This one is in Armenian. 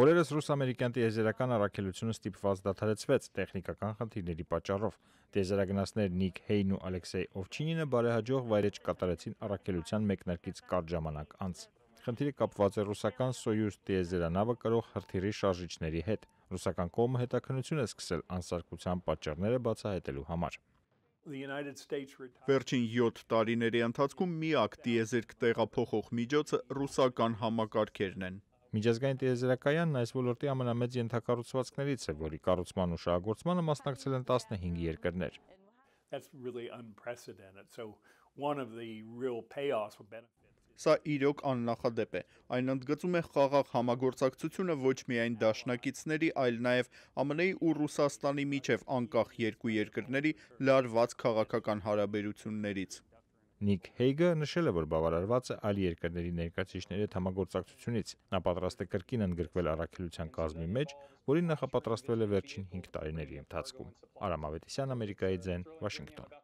Օրերս ռուս-ամերիկյան տիեզերական առաքելությունը ստիպված դադարեցվեց տեխնիկական խնդիրների պատճառով։ Տիեզերագնացներ Նիկ Հեյն ու Ալեքսեյ Օվչինինը բարեհաջող վայրեջ կատարեցին առաքելության մեկնարկից կարճ ժամանակ անց։ Խնդիրը կապված է ռուսական Սոյուզ տիեզերանավը կրող հրթիռի շարժիչների հետ։ Ռուսական կողմը հետաքննություն է սկսել անսարկության պատճառները բացահայտելու համար։ Վերջին 7 տարիների ընթացքում միակ տիեզերք տեղափոխող միջոցը ռուսական համակարգերն են։ Միջազգային տիեզերակայանն այս ոլորտի ամենամեծ ենթակառուցվածքներից է, որի կառուցման ու շահագործմանը մասնակցել են 15 երկրներ։ Սա իրոք աննախադեպ է։ Այն ընդգծում է խաղաղ համագործակցությունը ոչ միայն դաշնակիցների, այլ նաև ԱՄՆ-ի ու Ռուսաստանի միջև անկախ երկու երկրների լարված քաղաքական հարաբերություններից։ Նիկ Հեյգը նշել է, որ բավարարված է այլ երկրների ներկայացիչների հետ համագործակցությունից։ Նա պատրաստ է կրկին ընդգրկվել առաքելության կազմի մեջ, որին նախապատրաստվել է վերջին 5 տարիների ընթացքում։ Արամ Ավետիսյան, Ամերիկայի ձեն, Վաշինգտոն։